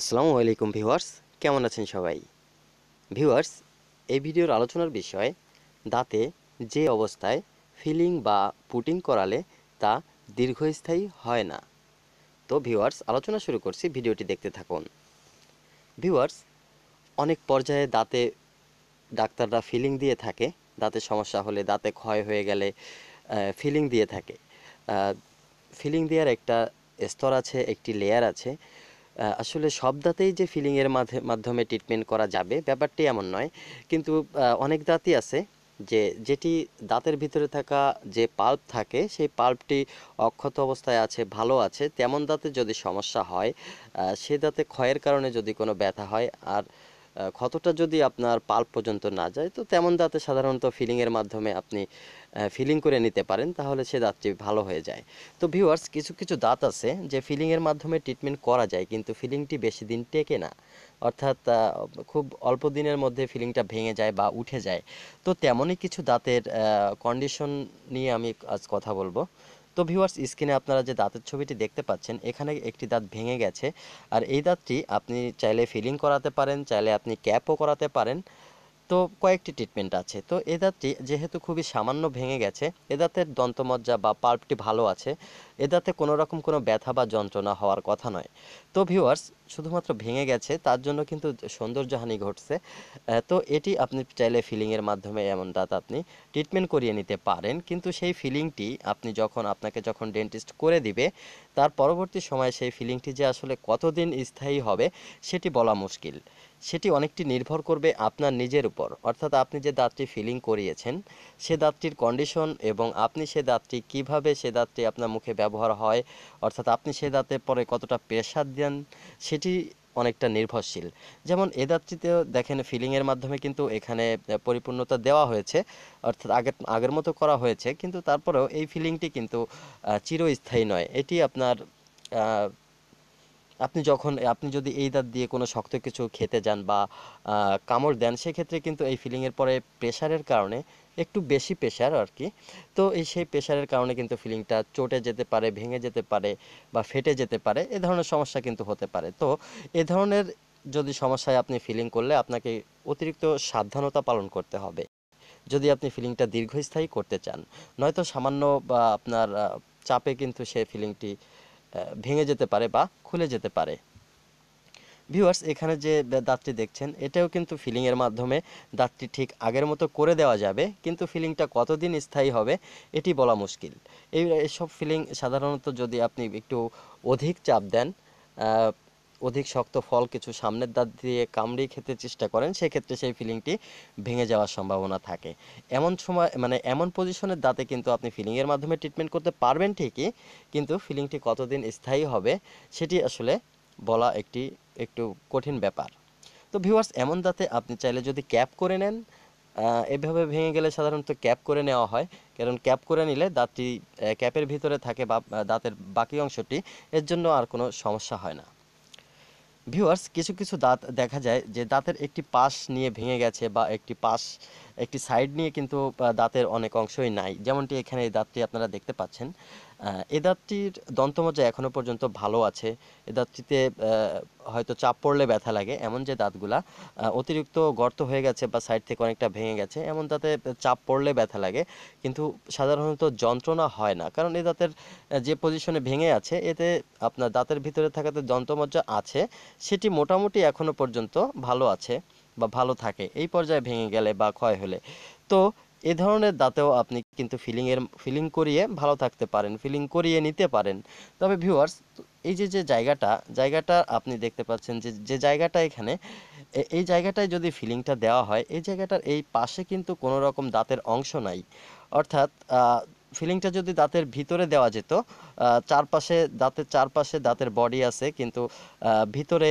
আসসালামু আলাইকুম ভিউয়ার্স কেমন আছেন সবাই ভিউয়ার্স এই ভিডিওর আলোচনার বিষয় দাঁতে যে অবস্থায় ফিলিং বা পুটিং করালে তা দীর্ঘস্থায়ী হয় না তো ভিউয়ার্স আলোচনা শুরু করছি ভিডিওটি দেখতে থাকুন ভিউয়ার্স অনেক পর্যায়ে দাঁতে ডাক্তাররা ফিলিং দিয়ে থাকে দাঁতে সমস্যা হলে দাঁতে ক্ষয় হয়ে গেলে ফিলিং দিয়ে থাকে ফিলিং দেওয়ার একটা স্তর আছে একটি লেয়ার আছে আসলে সব দাঁতেই যে ফিলিংয়ের মাধ্যমে ট্রিটমেন্ট করা যাবে ব্যাপারটি এমন নয় কিন্তু অনেক দাঁতই আছে যে যেটি দাঁতের ভিতরে থাকা যে পাল্প থাকে সেই পাল্পটি অক্ষত অবস্থায় আছে ভালো আছে তেমন দাঁতে যদি সমস্যা হয় সে দাঁতে ক্ষয়ের কারণে যদি কোনো ব্যথা হয় আর ক্ষতটা যদি আপনার পাল পর্যন্ত না যায় তো তেমন দাঁতে সাধারণত ফিলিংয়ের মাধ্যমে আপনি ফিলিং করে নিতে পারেন তাহলে সে দাঁতটি ভালো হয়ে যায় তো ভিউয়ার্স কিছু কিছু দাঁত আছে যে ফিলিংয়ের মাধ্যমে ট্রিটমেন্ট করা যায় কিন্তু ফিলিংটি বেশি দিন টেকে না অর্থাৎ খুব অল্প দিনের মধ্যে ফিলিংটা ভেঙে যায় বা উঠে যায় তো তেমনই কিছু দাঁতের কন্ডিশন নিয়ে আমি আজ কথা বলবো তো ভিউয়ার্স স্ক্রিনে আপনারা যে দাঁতের ছবিটি দেখতে পাচ্ছেন এখানে একটি দাঁত ভেঙে গেছে আর এই দাঁতটি আপনি চাইলে ফিলিং করাতে পারেন চাইলে আপনি ক্যাপও করাতে পারেন তো কয়েকটি ট্রিটমেন্ট আছে তো এ দাঁতটি যেহেতু খুবই সামান্য ভেঙে গেছে এ দাঁতের দন্তমজ্জা বা পার্পটি ভালো আছে এটাতে দাঁতে কোনো রকম কোনো ব্যথা বা যন্ত্রণা হওয়ার কথা নয় তো ভিউয়ার্স শুধুমাত্র ভেঙে গেছে তার জন্য কিন্তু সৌন্দর্যহানি ঘটছে তো এটি আপনি চাইলে ফিলিংয়ের মাধ্যমে এমন দাঁত আপনি ট্রিটমেন্ট করিয়ে নিতে পারেন কিন্তু সেই ফিলিংটি আপনি যখন আপনাকে যখন ডেন্টিস্ট করে দিবে তার পরবর্তী সময়ে সেই ফিলিংটি যে আসলে কতদিন স্থায়ী হবে সেটি বলা মুশকিল সেটি অনেকটি নির্ভর করবে আপনার নিজের উপর অর্থাৎ আপনি যে দাঁতটি ফিলিং করিয়েছেন সে দাঁতটির কন্ডিশন এবং আপনি সে দাঁতটি কিভাবে সে দাঁতটি আপনার মুখে ব্যবহার হয় অর্থাৎ আপনি সে দাঁতে পরে কতটা প্রেশার দেন সেটি অনেকটা নির্ভরশীল যেমন এ দাঁতটিতেও দেখেন ফিলিংয়ের মাধ্যমে কিন্তু এখানে পরিপূর্ণতা দেওয়া হয়েছে অর্থাৎ আগে আগের মতো করা হয়েছে কিন্তু তারপরেও এই ফিলিংটি কিন্তু চিরস্থায়ী নয় এটি আপনার আপনি যখন আপনি যদি এই দাঁত দিয়ে কোনো শক্ত কিছু খেতে যান বা কামড় দেন সেক্ষেত্রে কিন্তু এই ফিলিংয়ের পরে প্রেশারের কারণে একটু বেশি প্রেশার আর কি তো এই সেই প্রেশারের কারণে কিন্তু ফিলিংটা চটে যেতে পারে ভেঙে যেতে পারে বা ফেটে যেতে পারে এ ধরনের সমস্যা কিন্তু হতে পারে তো এ ধরনের যদি সমস্যায় আপনি ফিলিং করলে আপনাকে অতিরিক্ত সাবধানতা পালন করতে হবে যদি আপনি ফিলিংটা দীর্ঘস্থায়ী করতে চান নয়তো সামান্য বা আপনার চাপে কিন্তু সে ফিলিংটি ভেঙে যেতে পারে বা খুলে যেতে পারে ভিউয়ার্স এখানে যে দাঁতটি দেখছেন এটাও কিন্তু ফিলিংয়ের মাধ্যমে দাঁতটি ঠিক আগের মতো করে দেওয়া যাবে কিন্তু ফিলিংটা কতদিন স্থায়ী হবে এটি বলা মুশকিল এই এইসব ফিলিং সাধারণত যদি আপনি একটু অধিক চাপ দেন অধিক শক্ত ফল কিছু সামনের দাঁত দিয়ে কামড়িয়ে খেতে চেষ্টা করেন সেক্ষেত্রে সেই ফিলিংটি ভেঙে যাওয়ার সম্ভাবনা থাকে এমন সময় মানে এমন পজিশনের দাঁতে কিন্তু আপনি ফিলিংয়ের মাধ্যমে ট্রিটমেন্ট করতে পারবেন ঠিকই কিন্তু ফিলিংটি কতদিন স্থায়ী হবে সেটি আসলে বলা একটি একটু কঠিন ব্যাপার তো ভিউয়ার্স এমন দাঁতে আপনি চাইলে যদি ক্যাপ করে নেন এভাবে ভেঙে গেলে সাধারণত ক্যাপ করে নেওয়া হয় কারণ ক্যাপ করে নিলে দাঁতটি ক্যাপের ভিতরে থাকে বা দাঁতের বাকি অংশটি এর জন্য আর কোনো সমস্যা হয় না ভিউয়ার্স কিছু কিছু দাঁত দেখা যায় যে দাঁতের একটি পাশ নিয়ে ভেঙে গেছে বা একটি পাশ একটি সাইড নিয়ে কিন্তু দাঁতের অনেক অংশই নাই যেমনটি এখানে এই দাঁতটি আপনারা দেখতে পাচ্ছেন এ দাঁতটির দন্তমজ্জা এখনও পর্যন্ত ভালো আছে এ দাঁতটিতে হয়তো চাপ পড়লে ব্যথা লাগে এমন যে দাঁতগুলা অতিরিক্ত গর্ত হয়ে গেছে বা সাইড থেকে অনেকটা ভেঙে গেছে এমন দাঁতে চাপ পড়লে ব্যথা লাগে কিন্তু সাধারণত যন্ত্রণা হয় না কারণ এ দাঁতের যে পজিশনে ভেঙে আছে এতে আপনার দাঁতের ভিতরে থাকাতে দন্তমজ্জা আছে সেটি মোটামুটি এখনও পর্যন্ত ভালো আছে বা ভালো থাকে এই পর্যায়ে ভেঙে গেলে বা ক্ষয় হলে তো এ ধরনের দাঁতেও আপনি কিন্তু ফিলিংয়ের ফিলিং করিয়ে ভালো থাকতে পারেন ফিলিং করিয়ে নিতে পারেন তবে ভিউয়ার্স এই যে যে জায়গাটা জায়গাটা আপনি দেখতে পাচ্ছেন যে যে জায়গাটা এখানে এই জায়গাটায় যদি ফিলিংটা দেওয়া হয় এই জায়গাটার এই পাশে কিন্তু কোনো রকম দাঁতের অংশ নাই অর্থাৎ ফিলিংটা যদি দাঁতের ভিতরে দেওয়া যেত চারপাশে দাঁতের চারপাশে দাঁতের বডি আছে কিন্তু ভিতরে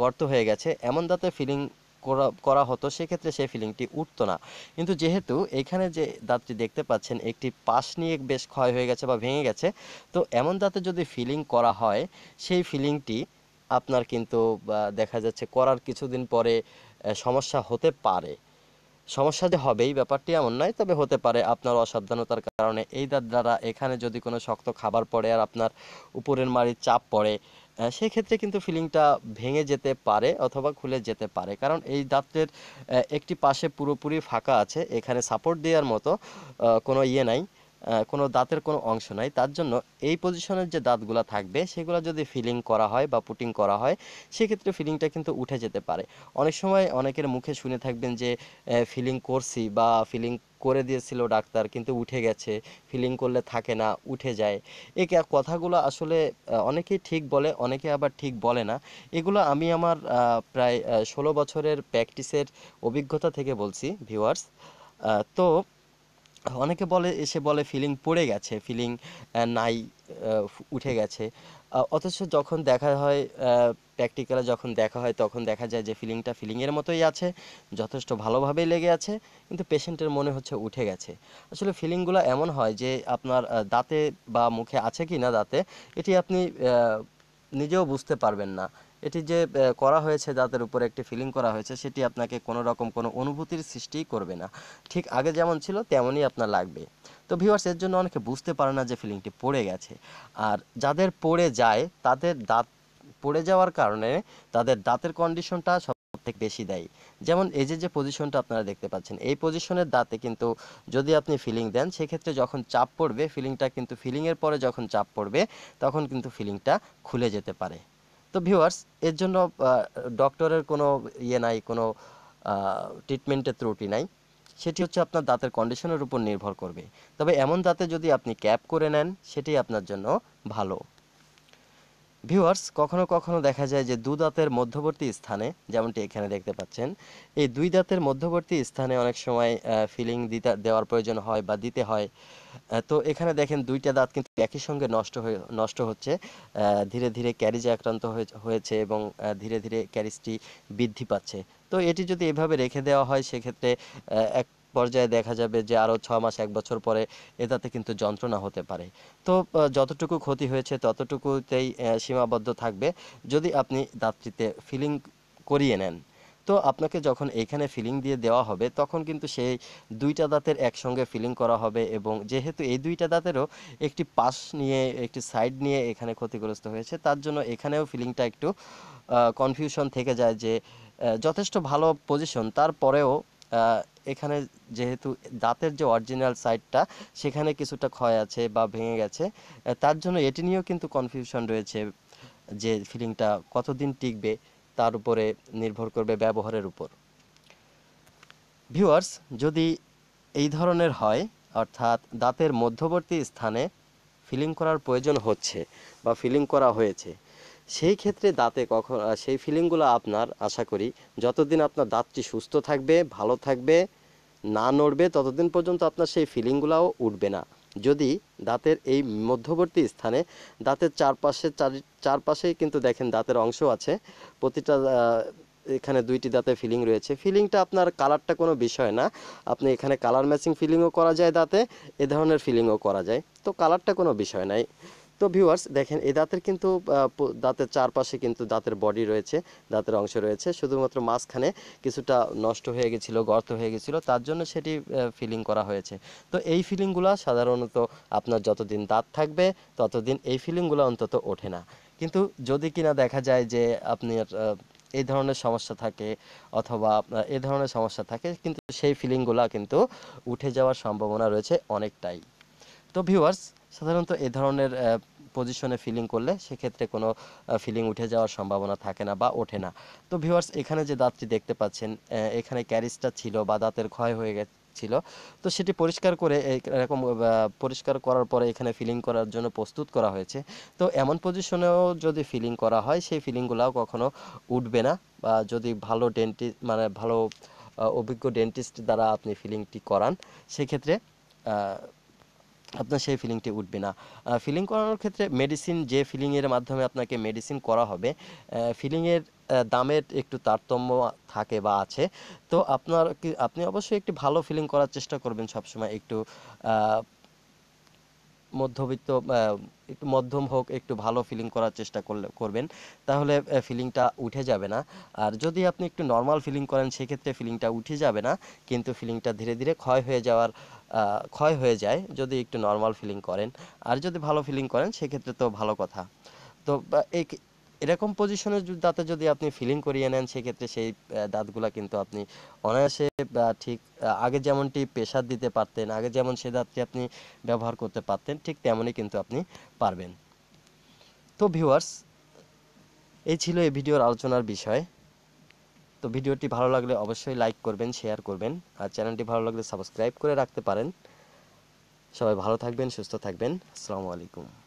গর্ত হয়ে গেছে এমন দাঁতে ফিলিং করা করা হতো সেক্ষেত্রে সেই ফিলিংটি উঠতো না কিন্তু যেহেতু এখানে যে দাঁতটি দেখতে পাচ্ছেন একটি পাশ নিয়ে বেশ ক্ষয় হয়ে গেছে বা ভেঙে গেছে তো এমন দাঁতে যদি ফিলিং করা হয় সেই ফিলিংটি আপনার কিন্তু দেখা যাচ্ছে করার কিছুদিন পরে সমস্যা হতে পারে সমস্যা যে হবেই ব্যাপারটি এমন নয় তবে হতে পারে আপনার অসাবধানতার কারণে এই দাঁত দ্বারা এখানে যদি কোনো শক্ত খাবার পড়ে আর আপনার উপরের মাড়ির চাপ পড়ে সেক্ষেত্রে কিন্তু ফিলিংটা ভেঙে যেতে পারে অথবা খুলে যেতে পারে কারণ এই দাঁতের একটি পাশে পুরোপুরি ফাঁকা আছে এখানে সাপোর্ট দেওয়ার মতো কোনো ইয়ে নাই কোনো দাঁতের কোনো অংশ নাই তার জন্য এই পজিশনের যে দাঁতগুলো থাকবে সেগুলো যদি ফিলিং করা হয় বা পুটিং করা হয় সেক্ষেত্রে ফিলিংটা কিন্তু উঠে যেতে পারে অনেক সময় অনেকের মুখে শুনে থাকবেন যে ফিলিং করছি বা ফিলিং করে দিয়েছিল ডাক্তার কিন্তু উঠে গেছে ফিলিং করলে থাকে না উঠে যায় এই কথাগুলো আসলে অনেকেই ঠিক বলে অনেকে আবার ঠিক বলে না এগুলো আমি আমার প্রায় ষোলো বছরের প্র্যাকটিসের অভিজ্ঞতা থেকে বলছি ভিউয়ার্স তো অনেকে বলে এসে বলে ফিলিং পড়ে গেছে ফিলিং নাই উঠে গেছে অথচ যখন দেখা হয় প্র্যাকটিক্যালে যখন দেখা হয় তখন দেখা যায় যে ফিলিংটা ফিলিংয়ের মতোই আছে যথেষ্ট ভালোভাবেই লেগে আছে কিন্তু পেশেন্টের মনে হচ্ছে উঠে গেছে আসলে ফিলিংগুলো এমন হয় যে আপনার দাঁতে বা মুখে আছে কি না দাঁতে এটি আপনি নিজেও বুঝতে পারবেন না এটি যে করা হয়েছে দাঁতের উপরে একটি ফিলিং করা হয়েছে সেটি আপনাকে কোনো রকম কোনো অনুভূতির সৃষ্টি করবে না ঠিক আগে যেমন ছিল তেমনই আপনার লাগবে তো ভিউয়ার্স এর জন্য অনেকে বুঝতে পারে না যে ফিলিংটি পড়ে গেছে আর যাদের পড়ে যায় তাদের দাঁত পড়ে যাওয়ার কারণে তাদের দাঁতের কন্ডিশনটা সবথেকে বেশি দেয় যেমন এই যে যে পজিশনটা আপনারা দেখতে পাচ্ছেন এই পজিশনের দাঁতে কিন্তু যদি আপনি ফিলিং দেন সেক্ষেত্রে যখন চাপ পড়বে ফিলিংটা কিন্তু ফিলিংয়ের পরে যখন চাপ পড়বে তখন কিন্তু ফিলিংটা খুলে যেতে পারে তো ভিউয়ার্স এর জন্য ডক্টরের কোনো ইয়ে নাই কোনো ট্রিটমেন্টের ত্রুটি নাই সেটি হচ্ছে আপনার দাঁতের কন্ডিশনের উপর নির্ভর করবে তবে এমন দাঁতে যদি আপনি ক্যাপ করে নেন সেটি আপনার জন্য ভালো ভিউয়ার্স কখনো কখনো দেখা যায় যে দু দাঁতের মধ্যবর্তী স্থানে যেমনটি এখানে দেখতে পাচ্ছেন এই দুই দাঁতের মধ্যবর্তী স্থানে অনেক সময় ফিলিং দিতে দেওয়ার প্রয়োজন হয় বা দিতে হয় তো এখানে দেখেন দুইটা দাঁত কিন্তু একই সঙ্গে নষ্ট হয়ে নষ্ট হচ্ছে ধীরে ধীরে ক্যারিজে আক্রান্ত হয়েছে এবং ধীরে ধীরে ক্যারিজটি বৃদ্ধি পাচ্ছে তো এটি যদি এভাবে রেখে দেওয়া হয় সেক্ষেত্রে এক পর্যায়ে দেখা যাবে যে আরও ছ মাস এক বছর পরে এটাতে কিন্তু যন্ত্রণা হতে পারে তো যতটুকু ক্ষতি হয়েছে ততটুকুতেই সীমাবদ্ধ থাকবে যদি আপনি দাঁতটিতে ফিলিং করিয়ে নেন তো আপনাকে যখন এখানে ফিলিং দিয়ে দেওয়া হবে তখন কিন্তু সেই দুইটা দাঁতের একসঙ্গে ফিলিং করা হবে এবং যেহেতু এই দুইটা দাঁতেরও একটি পাশ নিয়ে একটি সাইড নিয়ে এখানে ক্ষতিগ্রস্ত হয়েছে তার জন্য এখানেও ফিলিংটা একটু কনফিউশন থেকে যায় যে যথেষ্ট ভালো পজিশন তারপরেও এখানে যেহেতু দাঁতের যে অরিজিনাল সাইডটা সেখানে কিছুটা ক্ষয় আছে বা ভেঙে গেছে তার জন্য এটি নিয়েও কিন্তু কনফিউশন রয়েছে যে ফিলিংটা কতদিন টিকবে তার উপরে নির্ভর করবে ব্যবহারের উপর ভিউয়ার্স যদি এই ধরনের হয় অর্থাৎ দাঁতের মধ্যবর্তী স্থানে ফিলিং করার প্রয়োজন হচ্ছে বা ফিলিং করা হয়েছে সেই ক্ষেত্রে দাঁতে কখন সেই ফিলিংগুলো আপনার আশা করি যতদিন আপনার দাঁতটি সুস্থ থাকবে ভালো থাকবে না নড়বে ততদিন পর্যন্ত আপনার সেই ফিলিংগুলোও উঠবে না যদি দাঁতের এই মধ্যবর্তী স্থানে দাঁতের চারপাশে চারপাশেই কিন্তু দেখেন দাঁতের অংশ আছে প্রতিটা এখানে দুইটি দাঁতে ফিলিং রয়েছে ফিলিংটা আপনার কালারটা কোনো বিষয় না আপনি এখানে কালার ম্যাচিং ফিলিংও করা যায় দাঁতে এ ধরনের ফিলিংও করা যায় তো কালারটা কোনো বিষয় নাই তো ভিউয়ার্স দেখেন এই দাঁতের কিন্তু দাঁতের চারপাশে কিন্তু দাঁতের বডি রয়েছে দাঁতের অংশ রয়েছে শুধুমাত্র মাঝখানে কিছুটা নষ্ট হয়ে গেছিল গর্ত হয়ে গেছিল তার জন্য সেটি ফিলিং করা হয়েছে তো এই ফিলিংগুলো সাধারণত আপনার যতদিন দাঁত থাকবে ততদিন এই ফিলিংগুলো অন্তত ওঠে না কিন্তু যদি কিনা দেখা যায় যে আপনার এই ধরনের সমস্যা থাকে অথবা এ ধরনের সমস্যা থাকে কিন্তু সেই ফিলিংগুলো কিন্তু উঠে যাওয়ার সম্ভাবনা রয়েছে অনেকটাই তো ভিউয়ার্স সাধারণত এ ধরনের পজিশনে ফিলিং করলে সেক্ষেত্রে কোনো ফিলিং উঠে যাওয়ার সম্ভাবনা থাকে না বা ওঠে না তো ভিউয়ার্স এখানে যে দাঁতটি দেখতে পাচ্ছেন এখানে ক্যারিজটা ছিল বা দাঁতের ক্ষয় হয়ে গেছে ছিল তো সেটি পরিষ্কার করে এরকম পরিষ্কার করার পরে এখানে ফিলিং করার জন্য প্রস্তুত করা হয়েছে তো এমন পজিশনেও যদি ফিলিং করা হয় সেই ফিলিংগুলাও কখনো উঠবে না বা যদি ভালো ডেন্টি মানে ভালো অভিজ্ঞ ডেন্টিস্ট দ্বারা আপনি ফিলিংটি করান সেক্ষেত্রে আপনার সেই ফিলিংটি উঠবে না ফিলিং করানোর ক্ষেত্রে মেডিসিন যে ফিলিংয়ের মাধ্যমে আপনাকে মেডিসিন করা হবে ফিলিংয়ের দামের একটু তারতম্য থাকে বা আছে তো আপনার আপনি অবশ্যই একটি ভালো ফিলিং করার চেষ্টা করবেন সবসময় একটু মধ্যবিত্ত একটু মধ্যম হোক একটু ভালো ফিলিং করার চেষ্টা করলে করবেন তাহলে ফিলিংটা উঠে যাবে না আর যদি আপনি একটু নর্মাল ফিলিং করেন সেক্ষেত্রে ফিলিংটা উঠে যাবে না কিন্তু ফিলিংটা ধীরে ধীরে ক্ষয় হয়ে যাওয়ার ক্ষয় হয়ে যায় যদি একটু নর্মাল ফিলিং করেন আর যদি ভালো ফিলিং করেন সেক্ষেত্রে তো ভালো কথা তো এই এরকম পজিশনে দাঁতে যদি আপনি ফিলিং করিয়ে নেন সেক্ষেত্রে সেই দাঁতগুলা কিন্তু আপনি অনায়াসে ঠিক আগে যেমনটি পেশার দিতে পারতেন আগে যেমন সে দাঁতটি আপনি ব্যবহার করতে পারতেন ঠিক তেমনই কিন্তু আপনি পারবেন তো ভিউয়ার্স এই ছিল এই ভিডিওর আলোচনার বিষয় তো ভিডিওটি ভালো লাগলে অবশ্যই লাইক করবেন শেয়ার করবেন আর চ্যানেলটি ভালো লাগলে সাবস্ক্রাইব করে রাখতে পারেন সবাই ভালো থাকবেন সুস্থ থাকবেন আসসালামু আলাইকুম